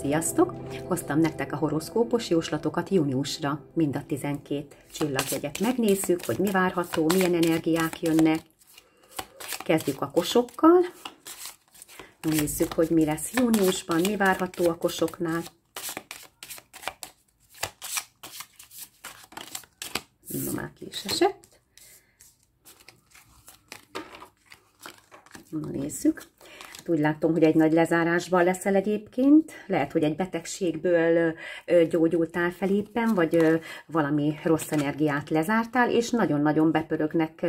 Sziasztok! Hoztam nektek a horoszkópos jóslatokat júniusra. Mind a 12 csillagjegyet megnézzük, hogy mi várható, milyen energiák jönnek. Kezdjük a kosokkal. Nézzük, hogy mi lesz júniusban, mi várható a kosoknál. Na, már ki is esett. Na, nézzük most úgy látom, hogy egy nagy lezárásban leszel egyébként. Lehet, hogy egy betegségből gyógyultál fel éppen, vagy valami rossz energiát lezártál, és nagyon-nagyon bepörögnek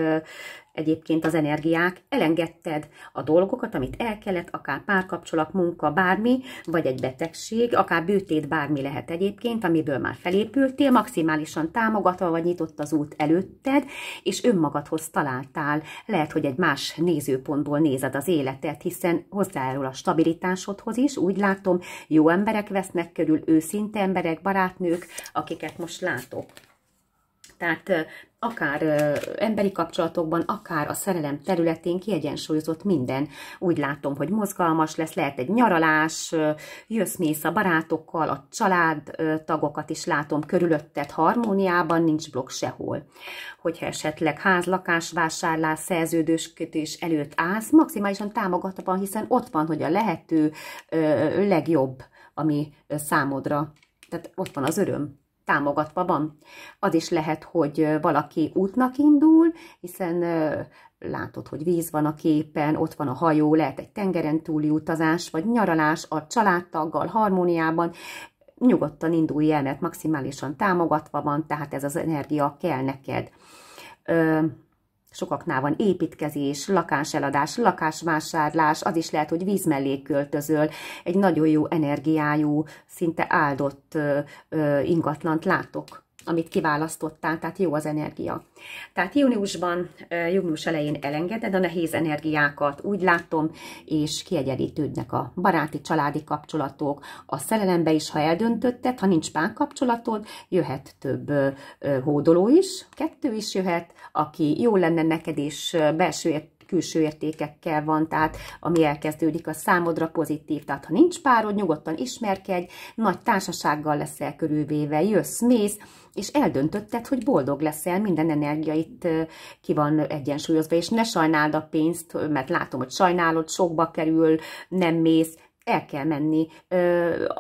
Egyébként az energiák, elengedted a dolgokat, amit el kellett, akár párkapcsolat, munka, bármi, vagy egy betegség, akár bőtét, bármi lehet egyébként, amiből már felépültél, maximálisan támogatva vagy nyitott az út előtted, és önmagadhoz találtál. Lehet, hogy egy más nézőpontból nézed az életet, hiszen hozzájárul a stabilitásodhoz is, úgy látom, jó emberek vesznek körül, őszinte emberek, barátnők, akiket most látok. Tehát akár emberi kapcsolatokban, akár a szerelem területén kiegyensúlyozott minden. Úgy látom, hogy mozgalmas lesz, lehet egy nyaralás, jössz mész a barátokkal, a család tagokat is látom körülötted harmóniában, nincs blokk sehol. Hogyha esetleg ház, lakás, vásárlás, szerződőskötés előtt állsz, maximálisan támogatóban, hiszen ott van, hogy a lehető legjobb, ami számodra. Tehát ott van az öröm támogatva van. Az is lehet, hogy valaki útnak indul, hiszen látod, hogy víz van a képen, ott van a hajó, lehet egy tengeren túli utazás, vagy nyaralás a családtaggal, harmóniában, nyugodtan indulj el, mert maximálisan támogatva van, tehát ez az energia kell neked. Sokaknál van építkezés, lakáseladás, lakásvásárlás, az is lehet, hogy víz mellé költözöl, egy nagyon jó energiájú, szinte áldott ö, ö, ingatlant látok amit kiválasztottál, tehát jó az energia. Tehát júniusban, június elején elengeded a nehéz energiákat, úgy látom, és kiegyenlítődnek a baráti, családi kapcsolatok, a szerelembe is, ha eldöntötted, ha nincs párkapcsolatod, jöhet több hódoló is, kettő is jöhet, aki jó lenne neked, és belső külső értékekkel van, tehát ami elkezdődik a számodra pozitív. Tehát ha nincs párod, nyugodtan ismerkedj, nagy társasággal leszel körülvéve, jössz, mész, és eldöntötted, hogy boldog leszel, minden itt ki van egyensúlyozva, és ne sajnáld a pénzt, mert látom, hogy sajnálod, sokba kerül, nem mész, el kell menni,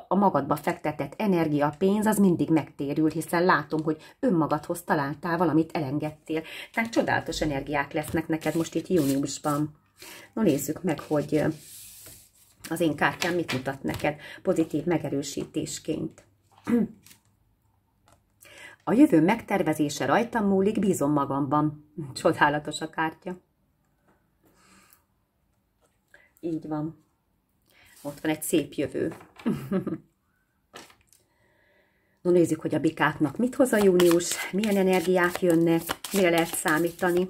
a magadba fektetett energia, pénz, az mindig megtérül, hiszen látom, hogy önmagadhoz találtál, valamit elengedtél. Tehát csodálatos energiák lesznek neked most itt júniusban. No nézzük meg, hogy az én kártyám mit mutat neked pozitív megerősítésként. A jövő megtervezése rajtam múlik, bízom magamban. Csodálatos a kártya. Így van. Ott van egy szép jövő. no, nézzük, hogy a bikáknak mit hoz a június, milyen energiák jönnek, mire lehet számítani.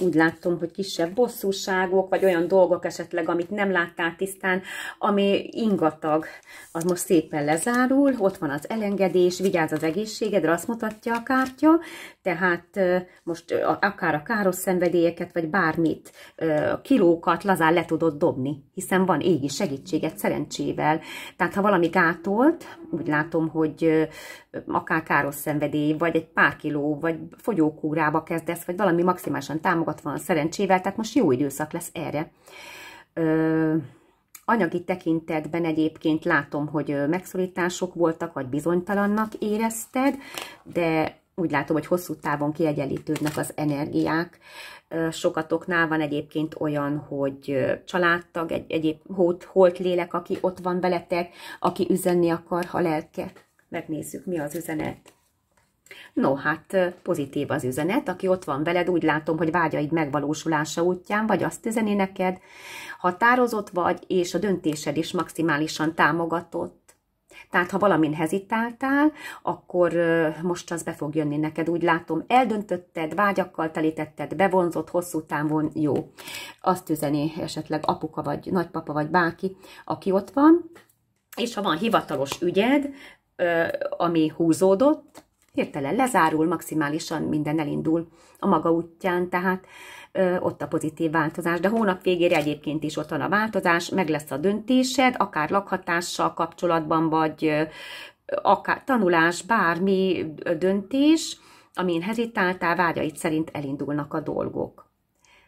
úgy látom, hogy kisebb bosszúságok, vagy olyan dolgok esetleg, amit nem láttál tisztán, ami ingatag, az most szépen lezárul, ott van az elengedés, vigyázz az egészségedre, azt mutatja a kártya, tehát most akár a káros szenvedélyeket, vagy bármit, kilókat lazán le tudod dobni, hiszen van égi segítséget szerencsével, tehát ha valami gátolt, úgy látom, hogy akár káros szenvedély, vagy egy pár kiló, vagy fogyókúrába kezdesz, vagy valami maximálisan támogatás, ott van a szerencsével, tehát most jó időszak lesz erre. Ö, anyagi tekintetben egyébként látom, hogy megszorítások voltak, vagy bizonytalannak érezted, de úgy látom, hogy hosszú távon kiegyenlítődnek az energiák. Sokatoknál van egyébként olyan, hogy családtag, egy, egyéb holt, holt lélek, aki ott van veletek, aki üzenni akar, ha lelke. Megnézzük, mi az üzenet. No, hát pozitív az üzenet. Aki ott van veled, úgy látom, hogy vágyaid megvalósulása útján, vagy azt üzeni neked, határozott vagy, és a döntésed is maximálisan támogatott. Tehát, ha valamin hezitáltál, akkor most az be fog jönni neked, úgy látom. Eldöntötted, vágyakkal telítetted, bevonzott, hosszú távon jó. Azt üzeni esetleg apuka, vagy nagypapa, vagy bárki, aki ott van. És ha van hivatalos ügyed, ami húzódott, hirtelen lezárul, maximálisan minden elindul a maga útján, tehát ö, ott a pozitív változás. De hónap végére egyébként is ott van a változás, meg lesz a döntésed, akár lakhatással kapcsolatban, vagy ö, akár tanulás, bármi döntés, amin hezitáltál, vágyait szerint elindulnak a dolgok.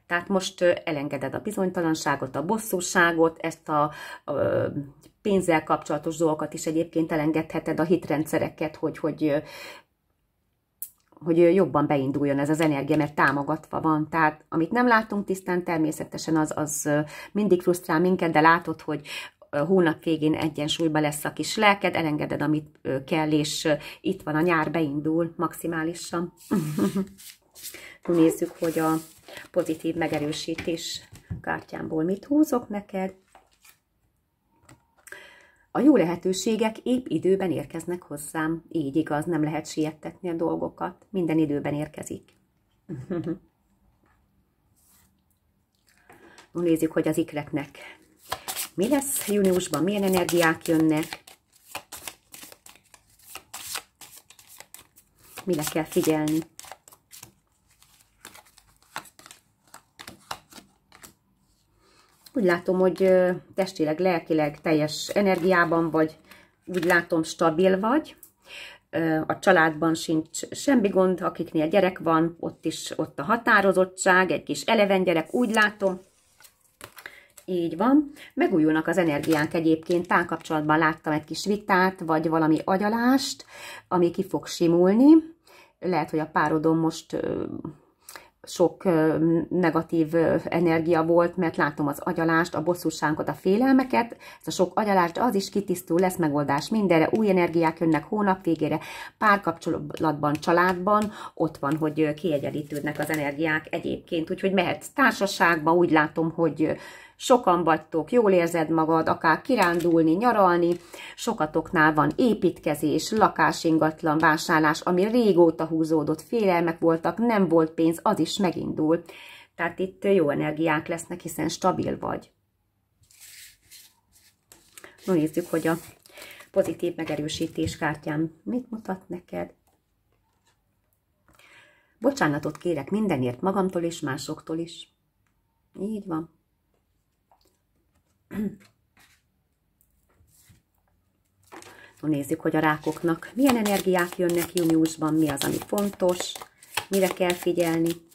Tehát most elengeded a bizonytalanságot, a bosszúságot, ezt a, a pénzzel kapcsolatos dolgokat is egyébként elengedheted, a hitrendszereket, hogy, hogy hogy jobban beinduljon ez az energia, mert támogatva van. Tehát amit nem látunk tisztán, természetesen az, az mindig frusztrál minket, de látod, hogy hónap végén egyensúlyba lesz a kis lelked, elengeded, amit kell, és itt van a nyár, beindul maximálisan. Nézzük, hogy a pozitív megerősítés kártyámból mit húzok neked. A jó lehetőségek épp időben érkeznek hozzám, így igaz, nem lehet siettetni a dolgokat, minden időben érkezik. Nézzük, hogy az ikreknek mi lesz júniusban, milyen energiák jönnek, mire kell figyelni. úgy látom, hogy testileg, lelkileg teljes energiában vagy, úgy látom stabil vagy, a családban sincs semmi gond, akiknél gyerek van, ott is ott a határozottság, egy kis eleven gyerek, úgy látom. Így van. Megújulnak az energiánk egyébként. Tánkapcsolatban láttam egy kis vitát, vagy valami agyalást, ami ki fog simulni. Lehet, hogy a párodon most sok negatív energia volt, mert látom az agyalást, a bosszúságot, a félelmeket, ez a sok agyalást, az is kitisztul, lesz megoldás mindenre, új energiák jönnek hónap végére, párkapcsolatban, családban, ott van, hogy kiegyenlítődnek az energiák egyébként, úgyhogy mehetsz társaságba, úgy látom, hogy sokan vagytok, jól érzed magad, akár kirándulni, nyaralni, sokatoknál van építkezés, lakásingatlan vásárlás, ami régóta húzódott, félelmek voltak, nem volt pénz, az is megindul. Tehát itt jó energiák lesznek, hiszen stabil vagy. No, nézzük, hogy a pozitív megerősítés kártyám mit mutat neked. Bocsánatot kérek mindenért magamtól és másoktól is. Így van. Nézzük, hogy a rákoknak milyen energiák jönnek júniusban, mi az, ami fontos, mire kell figyelni.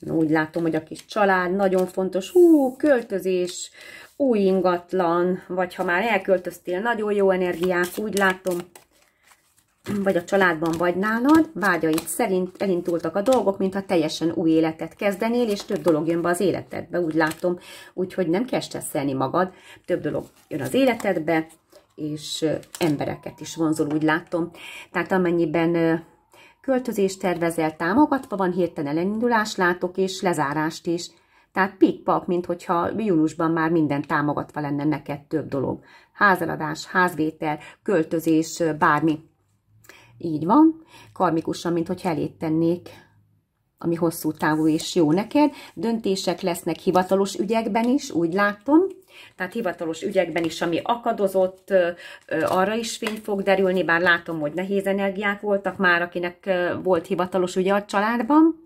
Úgy látom, hogy a kis család nagyon fontos. Hú, költözés, új ingatlan, vagy ha már elköltöztél, nagyon jó energiák, úgy látom vagy a családban, vagy nálad, vágyaid szerint elindultak a dolgok, mintha teljesen új életet kezdenél, és több dolog jön be az életedbe, úgy látom, úgyhogy nem kell stresszelni magad, több dolog jön az életedbe, és embereket is vonzol, úgy látom. Tehát amennyiben költözést tervezel, támogatva van, hirtelen elindulást látok, és lezárást is. Tehát pikpak, mint hogyha júniusban már minden támogatva lenne neked több dolog. Házaladás, házvétel, költözés, bármi így van, karmikusan, mint hogy elét tennék, ami hosszú távú és jó neked. Döntések lesznek hivatalos ügyekben is, úgy látom. Tehát hivatalos ügyekben is, ami akadozott, arra is fény fog derülni, bár látom, hogy nehéz energiák voltak már, akinek volt hivatalos ügye a családban,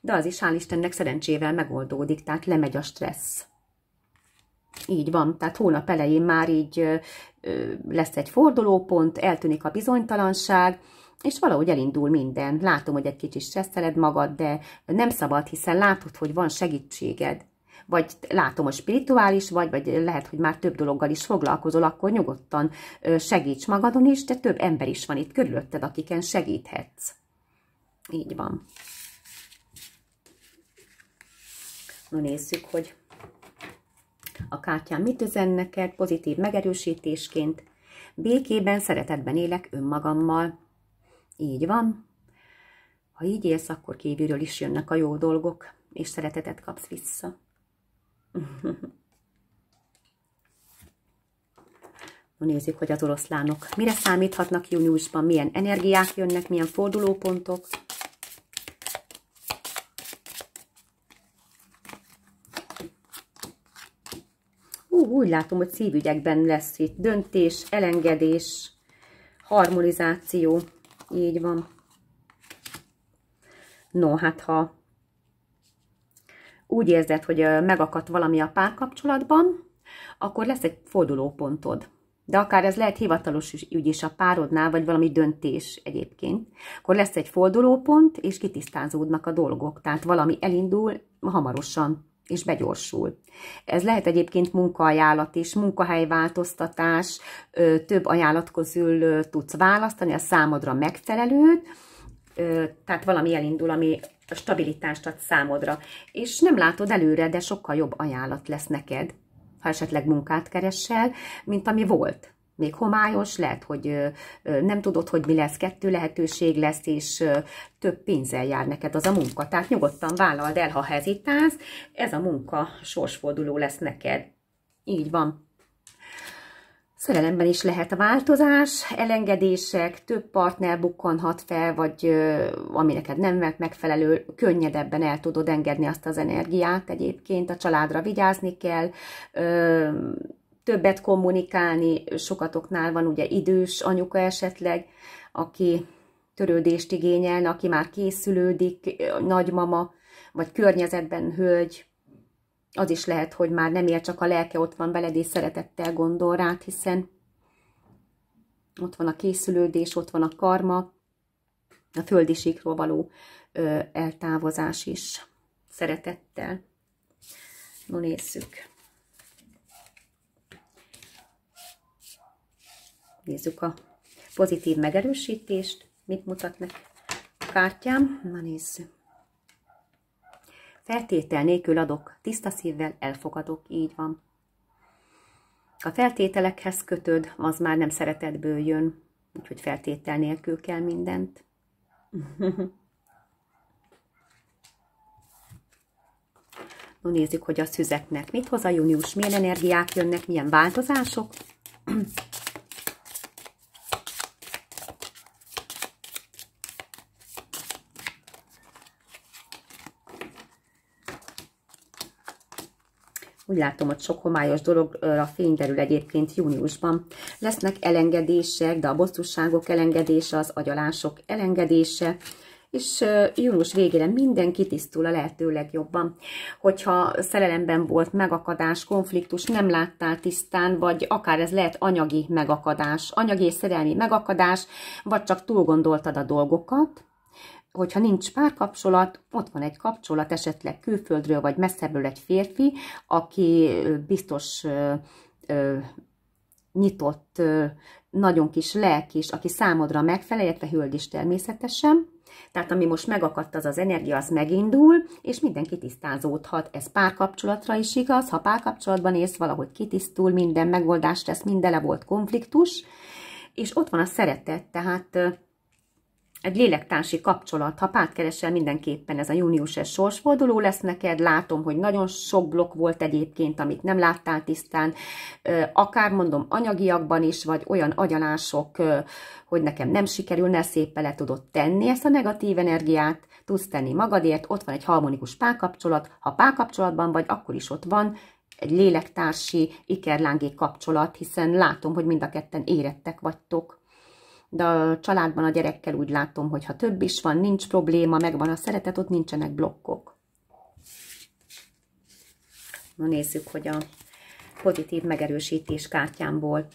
de az is hál' Istennek szerencsével megoldódik, tehát lemegy a stressz. Így van, tehát hónap elején már így lesz egy fordulópont, eltűnik a bizonytalanság, és valahogy elindul minden. Látom, hogy egy kicsit stresszeled magad, de nem szabad, hiszen látod, hogy van segítséged. Vagy látom, hogy spirituális vagy, vagy lehet, hogy már több dologgal is foglalkozol, akkor nyugodtan segíts magadon is, de több ember is van itt körülötted, akiken segíthetsz. Így van. Na nézzük, hogy a kártyám mit üzen neked pozitív megerősítésként? Békében, szeretetben élek önmagammal. Így van. Ha így élsz, akkor kívülről is jönnek a jó dolgok, és szeretetet kapsz vissza. nézzük, hogy az oroszlánok mire számíthatnak júniusban, milyen energiák jönnek, milyen fordulópontok. úgy látom, hogy szívügyekben lesz itt döntés, elengedés, harmonizáció. Így van. No, hát ha úgy érzed, hogy megakadt valami a párkapcsolatban, akkor lesz egy fordulópontod. De akár ez lehet hivatalos ügy is a párodnál, vagy valami döntés egyébként. Akkor lesz egy fordulópont, és kitisztázódnak a dolgok. Tehát valami elindul hamarosan és begyorsul. Ez lehet egyébként munkaajánlat is, munkahelyváltoztatás, több ajánlat közül tudsz választani a számodra megfelelőt, tehát valami elindul, ami stabilitást ad számodra, és nem látod előre, de sokkal jobb ajánlat lesz neked, ha esetleg munkát keresel, mint ami volt még homályos, lehet, hogy nem tudod, hogy mi lesz, kettő lehetőség lesz, és több pénzzel jár neked az a munka. Tehát nyugodtan vállald el, ha hezitálsz, ez a munka sorsforduló lesz neked. Így van. Szerelemben is lehet a változás, elengedések, több partner bukkanhat fel, vagy ami neked nem megfelelő, könnyedebben el tudod engedni azt az energiát egyébként, a családra vigyázni kell, ö, többet kommunikálni, sokatoknál van ugye idős anyuka esetleg, aki törődést igényelne, aki már készülődik, nagymama, vagy környezetben hölgy, az is lehet, hogy már nem él, csak a lelke ott van veled, és szeretettel gondol rád, hiszen ott van a készülődés, ott van a karma, a földisíkról való ö, eltávozás is szeretettel. No, nézzük. Nézzük a pozitív megerősítést, mit mutat meg a kártyám. Na nézzük. Feltétel nélkül adok, tiszta szívvel elfogadok, így van. A feltételekhez kötöd, az már nem szeretetből jön, úgyhogy feltétel nélkül kell mindent. no, nézzük, hogy a szüzeknek mit hoz a június, milyen energiák jönnek, milyen változások. Úgy látom, hogy sok homályos dologra fény derül egyébként júniusban. Lesznek elengedések, de a bosszúságok elengedése, az agyalások elengedése, és június végére minden kitisztul a lehető legjobban. Hogyha szerelemben volt megakadás, konfliktus, nem láttál tisztán, vagy akár ez lehet anyagi megakadás, anyagi és szerelmi megakadás, vagy csak túlgondoltad a dolgokat, hogyha nincs párkapcsolat, ott van egy kapcsolat, esetleg külföldről vagy messzebbről egy férfi, aki biztos ö, ö, nyitott, ö, nagyon kis lelkis, aki számodra megfelel, illetve hölgy is természetesen. Tehát ami most megakadt, az az energia, az megindul, és mindenki tisztázódhat. Ez párkapcsolatra is igaz, ha párkapcsolatban élsz, valahogy kitisztul, minden megoldást tesz, minden le volt konfliktus, és ott van a szeretet, tehát egy lélektársi kapcsolat, ha párt keresel, mindenképpen ez a június es sorsforduló lesz neked. Látom, hogy nagyon sok blokk volt egyébként, amit nem láttál tisztán, akár mondom anyagiakban is, vagy olyan agyalások, hogy nekem nem sikerülne, szépen le tudod tenni ezt a negatív energiát, tudsz tenni magadért, ott van egy harmonikus párkapcsolat, ha párkapcsolatban vagy, akkor is ott van egy lélektársi ikerlángé kapcsolat, hiszen látom, hogy mind a ketten érettek vagytok de a családban a gyerekkel úgy látom, hogy ha több is van, nincs probléma, megvan a szeretet, ott nincsenek blokkok. Na nézzük, hogy a pozitív megerősítés kártyámból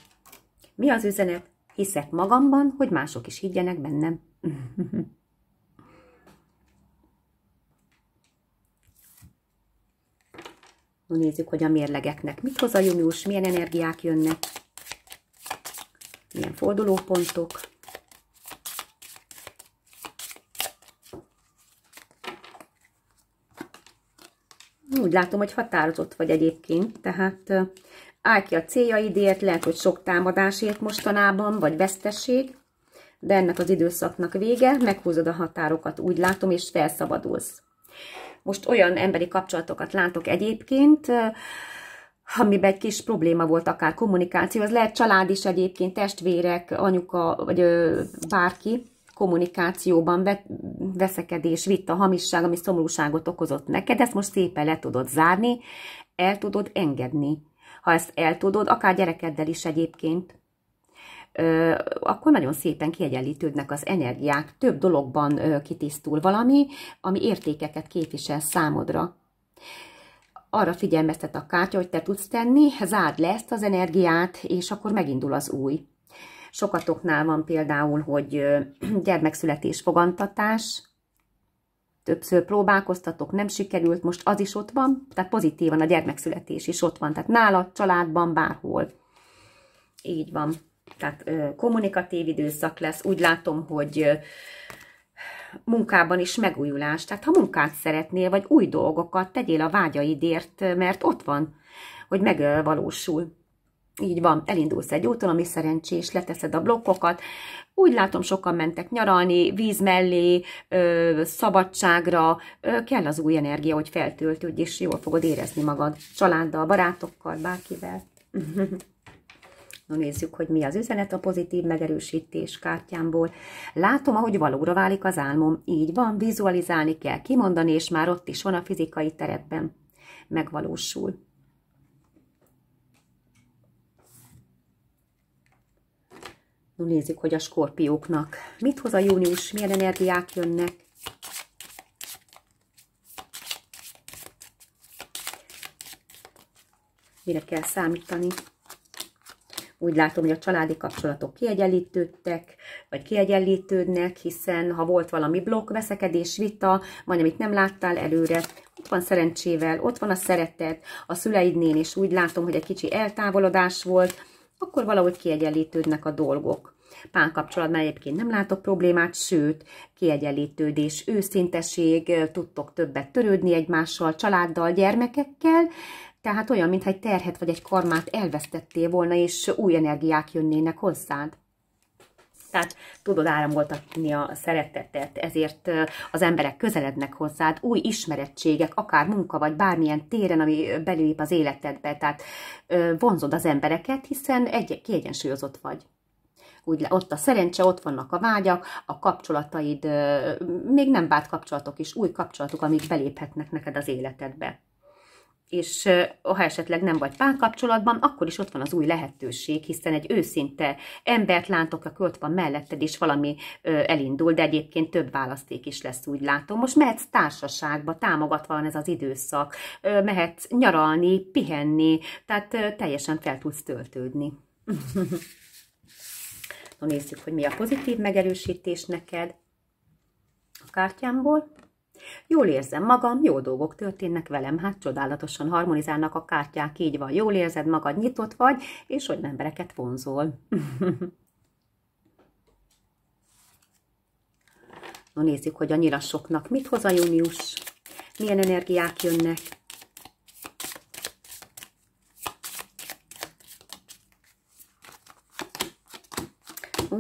mi az üzenet? Hiszek magamban, hogy mások is higgyenek bennem. Na nézzük, hogy a mérlegeknek mit hoz a június, milyen energiák jönnek ilyen fordulópontok. Úgy látom, hogy határozott vagy egyébként, tehát állj ki a céljaidért, lehet, hogy sok támadásért mostanában, vagy veszteség, de ennek az időszaknak vége, meghúzod a határokat, úgy látom, és felszabadulsz. Most olyan emberi kapcsolatokat látok egyébként, amiben egy kis probléma volt, akár kommunikáció, az lehet család is egyébként, testvérek, anyuka, vagy ö, bárki, kommunikációban ve, veszekedés, a hamisság, ami szomorúságot okozott neked, ezt most szépen le tudod zárni, el tudod engedni. Ha ezt el tudod, akár gyerekeddel is egyébként, ö, akkor nagyon szépen kiegyenlítődnek az energiák, több dologban ö, kitisztul valami, ami értékeket képvisel számodra arra figyelmeztet a kártya, hogy te tudsz tenni, zárd le ezt az energiát, és akkor megindul az új. Sokatoknál van például, hogy gyermekszületés fogantatás, többször próbálkoztatok, nem sikerült, most az is ott van, tehát pozitívan a gyermekszületés is ott van, tehát nála, családban, bárhol. Így van. Tehát kommunikatív időszak lesz. Úgy látom, hogy munkában is megújulás. Tehát ha munkát szeretnél, vagy új dolgokat, tegyél a vágyaidért, mert ott van, hogy megvalósul. Így van, elindulsz egy úton, ami szerencsés, leteszed a blokkokat. Úgy látom, sokan mentek nyaralni, víz mellé, ö, szabadságra, ö, kell az új energia, hogy feltöltődj, és jól fogod érezni magad családdal, barátokkal, bárkivel. Na nézzük, hogy mi az üzenet a pozitív megerősítés kártyámból. Látom, ahogy valóra válik az álmom. Így van, vizualizálni kell, kimondani, és már ott is van a fizikai terepben. Megvalósul. No, nézzük, hogy a skorpióknak mit hoz a június, milyen energiák jönnek. Mire kell számítani? Úgy látom, hogy a családi kapcsolatok kiegyenlítődtek, vagy kiegyenlítődnek, hiszen ha volt valami blokk, veszekedés, vita, vagy amit nem láttál előre, ott van szerencsével, ott van a szeretet, a szüleidnél is úgy látom, hogy egy kicsi eltávolodás volt, akkor valahogy kiegyenlítődnek a dolgok. Pánkapcsolatban egyébként nem látok problémát, sőt, kiegyenlítődés, őszinteség, tudtok többet törődni egymással, családdal, gyermekekkel, tehát olyan, mintha egy terhet vagy egy karmát elvesztettél volna, és új energiák jönnének hozzád. Tehát tudod áramoltatni a szeretetet, ezért az emberek közelednek hozzád, új ismerettségek, akár munka, vagy bármilyen téren, ami belép az életedbe. Tehát vonzod az embereket, hiszen egy kiegyensúlyozott vagy úgy, le, ott a szerencse, ott vannak a vágyak, a kapcsolataid, még nem várt kapcsolatok is, új kapcsolatok, amik beléphetnek neked az életedbe és ha esetleg nem vagy párkapcsolatban, akkor is ott van az új lehetőség, hiszen egy őszinte embert látok, aki ott van melletted, és valami elindul, de egyébként több választék is lesz, úgy látom. Most mehetsz társaságba, támogatva van ez az időszak, mehetsz nyaralni, pihenni, tehát teljesen fel tudsz töltődni. Na nézzük, hogy mi a pozitív megerősítés neked a kártyámból. Jól érzem magam, jó dolgok történnek velem, hát csodálatosan harmonizálnak a kártyák, így van, jól érzed magad, nyitott vagy, és hogy embereket vonzol. Na nézzük, hogy annyira soknak mit hoz a június, milyen energiák jönnek.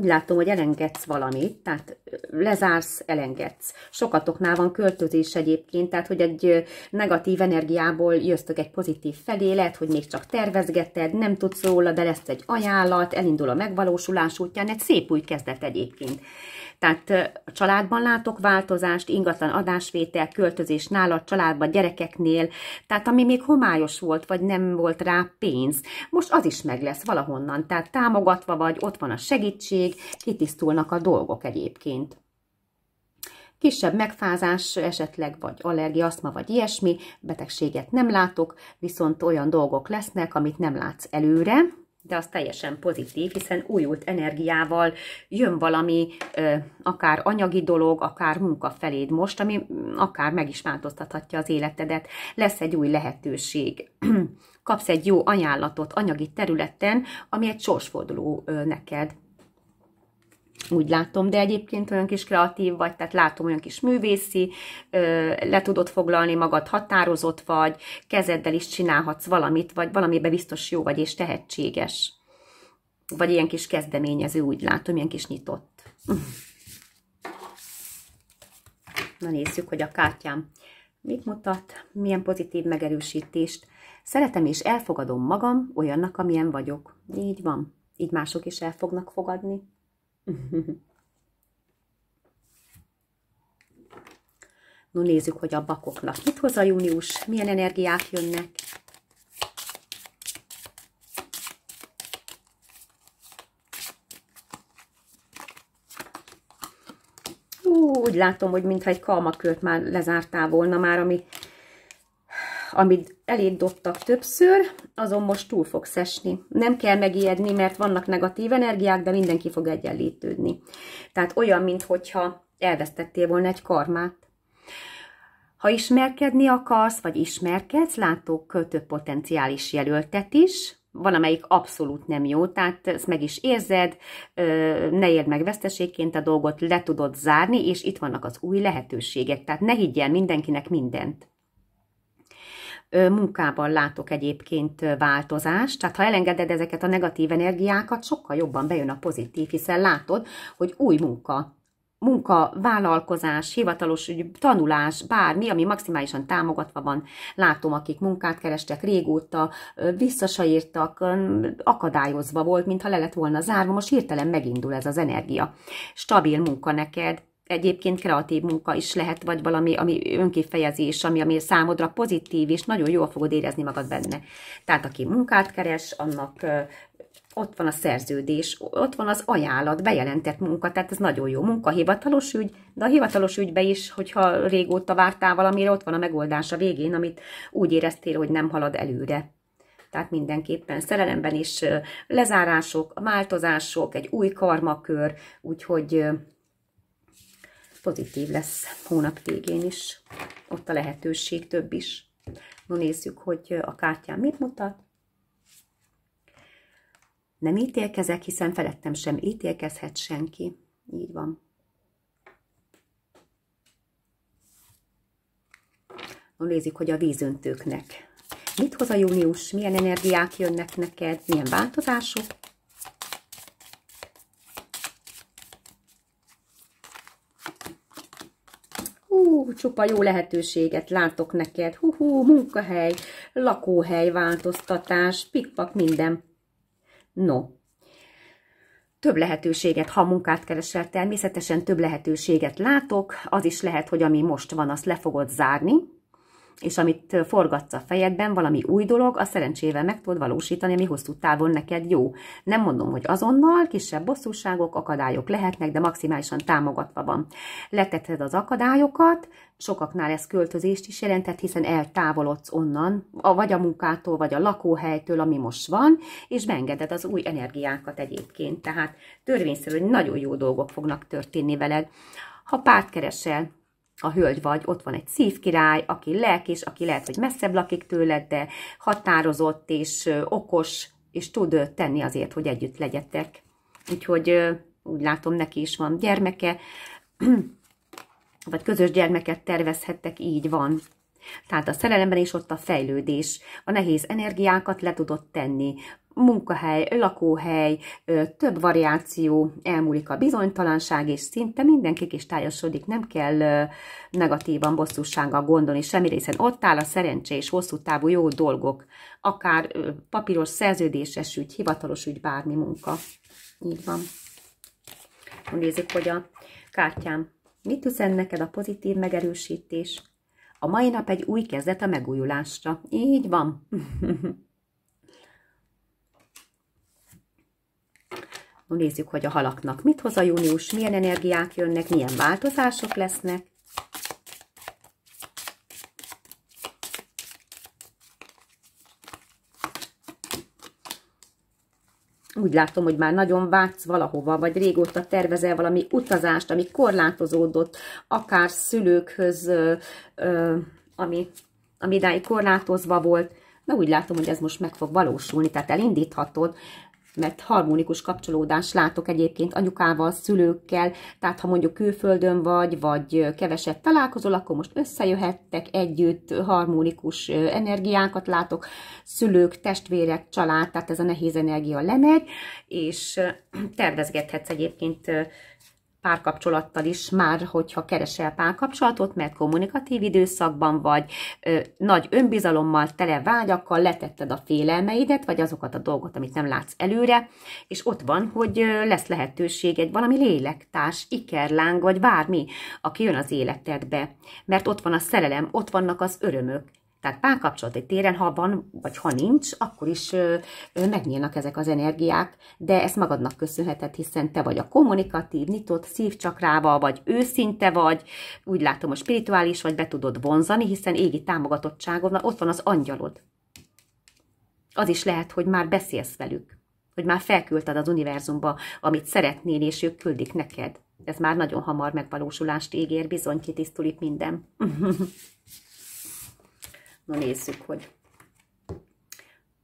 úgy látom, hogy elengedsz valamit, tehát lezársz, elengedsz. Sokatoknál van költözés egyébként, tehát hogy egy negatív energiából jöztök egy pozitív felé, lehet, hogy még csak tervezgeted, nem tudsz róla, de lesz egy ajánlat, elindul a megvalósulás útján, egy szép új kezdet egyébként. Tehát a családban látok változást, ingatlan adásvétel, költözés nálad, családban, gyerekeknél, tehát ami még homályos volt, vagy nem volt rá pénz, most az is meg lesz valahonnan. Tehát támogatva vagy, ott van a segítség, még kitisztulnak a dolgok egyébként. Kisebb megfázás, esetleg vagy allergia, aszma, vagy ilyesmi, betegséget nem látok, viszont olyan dolgok lesznek, amit nem látsz előre, de az teljesen pozitív, hiszen újult energiával jön valami, akár anyagi dolog, akár munka feléd most, ami akár meg is változtathatja az életedet. Lesz egy új lehetőség. Kapsz egy jó ajánlatot anyagi területen, ami egy sorsforduló neked úgy látom, de egyébként olyan kis kreatív vagy, tehát látom olyan kis művészi, le tudod foglalni magad, határozott vagy, kezeddel is csinálhatsz valamit, vagy valamiben biztos jó vagy és tehetséges. Vagy ilyen kis kezdeményező, úgy látom, ilyen kis nyitott. Na nézzük, hogy a kártyám mit mutat, milyen pozitív megerősítést. Szeretem és elfogadom magam olyannak, amilyen vagyok. Így van. Így mások is el fognak fogadni. no nézzük, hogy a bakoknak mit hoz a június, milyen energiák jönnek. Ú, úgy látom, hogy mintha egy kalmakört már lezártál volna már, ami amit eléd dobtak többször, azon most túl fogsz esni. Nem kell megijedni, mert vannak negatív energiák, de mindenki fog egyenlítődni. Tehát olyan, mintha elvesztettél volna egy karmát. Ha ismerkedni akarsz, vagy ismerkedsz, látok több potenciális jelöltet is, van, amelyik abszolút nem jó, tehát ezt meg is érzed, ne érd meg veszteségként a dolgot, le tudod zárni, és itt vannak az új lehetőségek, tehát ne higgyel mindenkinek mindent munkában látok egyébként változást. Tehát ha elengeded ezeket a negatív energiákat, sokkal jobban bejön a pozitív, hiszen látod, hogy új munka munka, vállalkozás, hivatalos tanulás, bármi, ami maximálisan támogatva van. Látom, akik munkát kerestek régóta, visszasaírtak, akadályozva volt, mintha le lett volna zárva, most hirtelen megindul ez az energia. Stabil munka neked, egyébként kreatív munka is lehet, vagy valami ami önkifejezés, ami, ami számodra pozitív, és nagyon jól fogod érezni magad benne. Tehát aki munkát keres, annak ott van a szerződés, ott van az ajánlat, bejelentett munka, tehát ez nagyon jó munka, hivatalos ügy, de a hivatalos ügybe is, hogyha régóta vártál valamire, ott van a megoldás a végén, amit úgy éreztél, hogy nem halad előre. Tehát mindenképpen szerelemben is lezárások, változások, egy új karmakör, úgyhogy pozitív lesz hónap végén is. Ott a lehetőség több is. No nézzük, hogy a kártyám mit mutat. Nem ítélkezek, hiszen felettem sem ítélkezhet senki. Így van. No, nézzük, hogy a vízöntőknek mit hoz a június, milyen energiák jönnek neked, milyen változások. csupa jó lehetőséget látok neked. Hú-hú, munkahely, lakóhely, változtatás, pikpak, minden. No, több lehetőséget, ha munkát keresel, természetesen több lehetőséget látok, az is lehet, hogy ami most van, azt le fogod zárni, és amit forgatsz a fejedben, valami új dolog, a szerencsével meg tudod valósítani, ami hosszú távon neked jó. Nem mondom, hogy azonnal, kisebb bosszúságok, akadályok lehetnek, de maximálisan támogatva van. letetted az akadályokat, sokaknál ez költözést is jelentett, hiszen eltávolodsz onnan, vagy a munkától, vagy a lakóhelytől, ami most van, és beengeded az új energiákat egyébként. Tehát törvényszerű, hogy nagyon jó dolgok fognak történni veled. Ha párt keresel, a hölgy vagy, ott van egy szívkirály, aki lelkés, aki lehet, hogy messzebb lakik tőled, de határozott és okos, és tud tenni azért, hogy együtt legyetek. Úgyhogy úgy látom, neki is van gyermeke, vagy közös gyermeket tervezhettek, így van. Tehát a szerelemben is ott a fejlődés, a nehéz energiákat le tudott tenni, munkahely, lakóhely, több variáció, elmúlik a bizonytalanság, és szinte mindenki is tájosodik, nem kell negatívan bosszúsággal gondolni semmire, részen. ott áll a szerencse és hosszú távú jó dolgok, akár papíros szerződéses ügy, hivatalos ügy, bármi munka. Így van. Nézzük, hogy a kártyám mit üzen neked a pozitív megerősítés. A mai nap egy új kezdet a megújulásra. Így van. Nézzük, hogy a halaknak mit hoz a június, milyen energiák jönnek, milyen változások lesznek. Úgy látom, hogy már nagyon vágysz valahova, vagy régóta tervezel valami utazást, ami korlátozódott, akár szülőkhöz, ami, ami idáig korlátozva volt. Na úgy látom, hogy ez most meg fog valósulni, tehát elindíthatod, mert harmonikus kapcsolódást látok egyébként anyukával, szülőkkel, tehát ha mondjuk külföldön vagy, vagy keveset találkozol, akkor most összejöhettek együtt, harmonikus energiákat látok, szülők, testvérek, család, tehát ez a nehéz energia lemegy, és tervezgethetsz egyébként párkapcsolattal is már, hogyha keresel párkapcsolatot, mert kommunikatív időszakban vagy, ö, nagy önbizalommal tele vágyakkal letetted a félelmeidet, vagy azokat a dolgot, amit nem látsz előre, és ott van, hogy ö, lesz lehetőség egy valami lélektárs, ikerláng, vagy bármi, aki jön az életedbe. Mert ott van a szerelem, ott vannak az örömök, tehát párkapcsolati téren, ha van, vagy ha nincs, akkor is ö, megnyílnak ezek az energiák, de ezt magadnak köszönheted, hiszen te vagy a kommunikatív, nyitott szívcsakrával, vagy őszinte vagy, úgy látom, a spirituális vagy, be tudod vonzani, hiszen égi támogatottságon ott van az angyalod. Az is lehet, hogy már beszélsz velük, hogy már felküldted az univerzumba, amit szeretnél, és ők küldik neked. Ez már nagyon hamar megvalósulást ígér, bizony kitisztulik minden. Na nézzük, hogy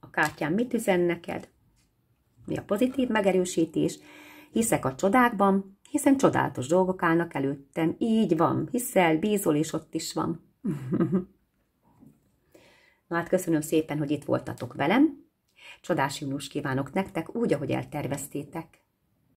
a kártyán mit üzen neked, mi a pozitív megerősítés. Hiszek a csodákban, hiszen csodálatos dolgok állnak előttem. Így van, hiszel, bízol, és ott is van. Na hát köszönöm szépen, hogy itt voltatok velem. Csodás június kívánok nektek, úgy, ahogy elterveztétek.